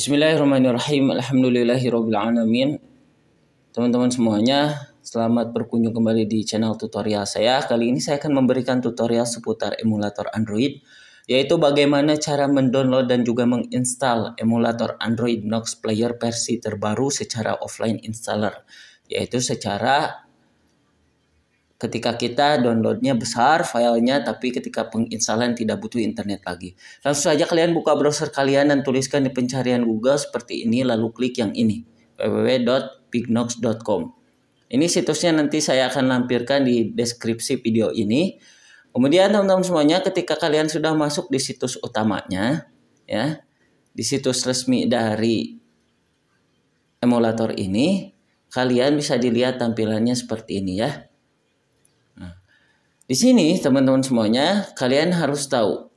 Bismillahirrahmanirrahim. Alhamdulillahirrahmanirrahim. Teman-teman semuanya, selamat berkunjung kembali di channel tutorial saya. Kali ini saya akan memberikan tutorial seputar emulator Android, yaitu bagaimana cara mendownload dan juga menginstal emulator Android Nox Player versi terbaru secara offline installer, yaitu secara ketika kita downloadnya besar filenya tapi ketika penginstalan tidak butuh internet lagi. Langsung saja kalian buka browser kalian dan tuliskan di pencarian Google seperti ini lalu klik yang ini www.pignox.com. Ini situsnya nanti saya akan lampirkan di deskripsi video ini. Kemudian teman-teman semuanya ketika kalian sudah masuk di situs utamanya ya, di situs resmi dari emulator ini, kalian bisa dilihat tampilannya seperti ini ya. Di sini teman-teman semuanya, kalian harus tahu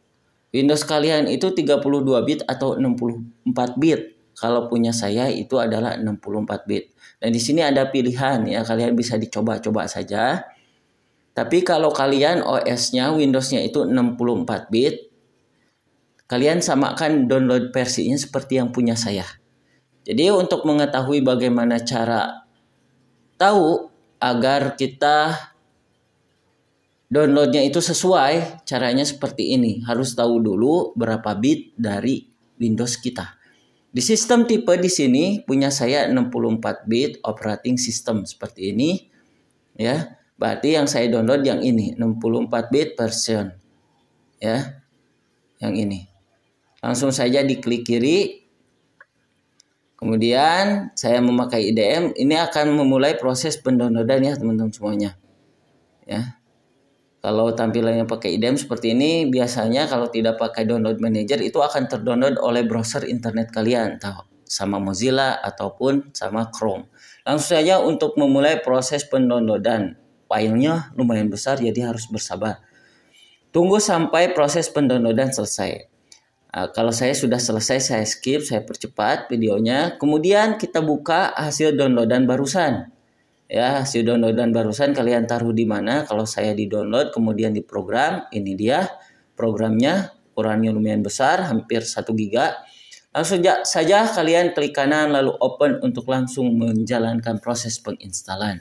Windows kalian itu 32 bit atau 64 bit. Kalau punya saya itu adalah 64 bit. Dan di sini ada pilihan ya, kalian bisa dicoba-coba saja. Tapi kalau kalian OS-nya Windows-nya itu 64 bit, kalian samakan download versinya seperti yang punya saya. Jadi untuk mengetahui bagaimana cara tahu agar kita downloadnya itu sesuai caranya seperti ini harus tahu dulu berapa bit dari Windows kita di sistem tipe di sini punya saya 64 bit operating system seperti ini ya berarti yang saya download yang ini 64 bit version ya yang ini langsung saja diklik kiri kemudian saya memakai IDM ini akan memulai proses pendownloadan ya teman-teman semuanya ya kalau tampilannya pakai IDEM seperti ini, biasanya kalau tidak pakai download manager itu akan terdownload oleh browser internet kalian, tahu sama Mozilla ataupun sama Chrome. Langsung saja untuk memulai proses pendownloadan. Filenya lumayan besar jadi harus bersabar. Tunggu sampai proses pendownloadan selesai. Nah, kalau saya sudah selesai, saya skip, saya percepat videonya. Kemudian kita buka hasil downloadan barusan ya si downloadan barusan kalian taruh di mana kalau saya di download kemudian di program ini dia programnya ukurannya lumayan besar hampir 1 giga langsung saja kalian klik kanan lalu open untuk langsung menjalankan proses penginstalan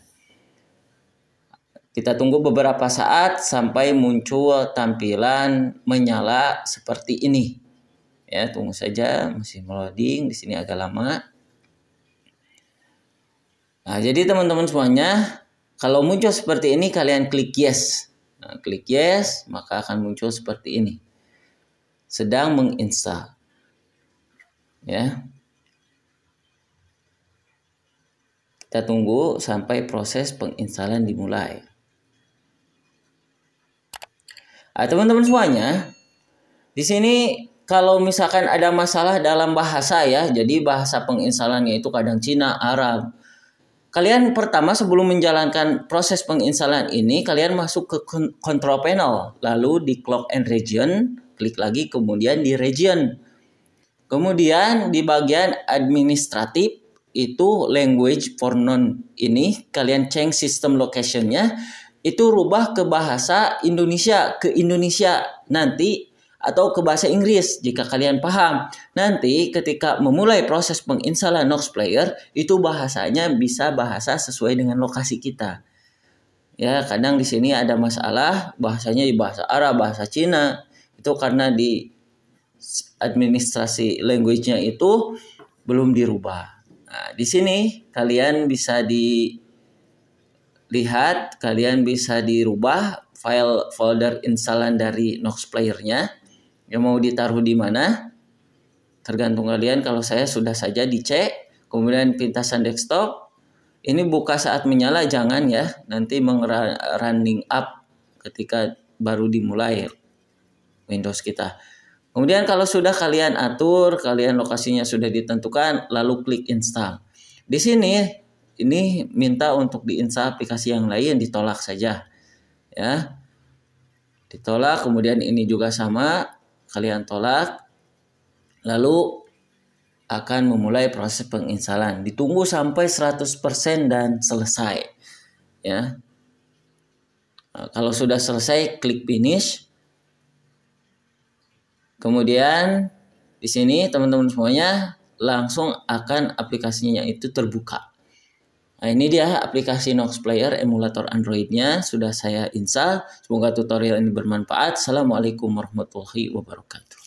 kita tunggu beberapa saat sampai muncul tampilan menyala seperti ini ya tunggu saja masih loading di sini agak lama Nah, jadi teman-teman semuanya, kalau muncul seperti ini kalian klik yes. Nah, klik yes, maka akan muncul seperti ini. Sedang menginstal. Ya. Kita tunggu sampai proses penginstalan dimulai. Nah, teman-teman semuanya, di sini kalau misalkan ada masalah dalam bahasa ya, jadi bahasa penginstalannya itu kadang Cina, Arab, Kalian pertama sebelum menjalankan proses penginstalan ini, kalian masuk ke control panel, lalu di clock and region, klik lagi kemudian di region. Kemudian di bagian administratif itu language for non ini kalian change system locationnya itu rubah ke bahasa Indonesia ke Indonesia nanti atau ke bahasa Inggris jika kalian paham. Nanti ketika memulai proses penginstalan Nox Player itu bahasanya bisa bahasa sesuai dengan lokasi kita. Ya, kadang di sini ada masalah bahasanya di bahasa Arab, bahasa Cina. Itu karena di administrasi language-nya itu belum dirubah. Nah, di sini kalian bisa di lihat, kalian bisa dirubah file folder instalan dari Nox Player-nya. Ya mau ditaruh di mana? Tergantung kalian kalau saya sudah saja dicek, kemudian pintasan desktop. Ini buka saat menyala jangan ya, nanti mengrunning running up ketika baru dimulai Windows kita. Kemudian kalau sudah kalian atur, kalian lokasinya sudah ditentukan, lalu klik install. Di sini ini minta untuk diinstal aplikasi yang lain ditolak saja. Ya. Ditolak, kemudian ini juga sama, kalian tolak lalu akan memulai proses penginstalan Ditunggu sampai 100% dan selesai. Ya. Nah, kalau sudah selesai klik finish. Kemudian di sini teman-teman semuanya langsung akan aplikasinya itu terbuka. Nah, ini dia aplikasi Nox Player emulator Androidnya sudah saya install. Semoga tutorial ini bermanfaat. Assalamualaikum warahmatullahi wabarakatuh.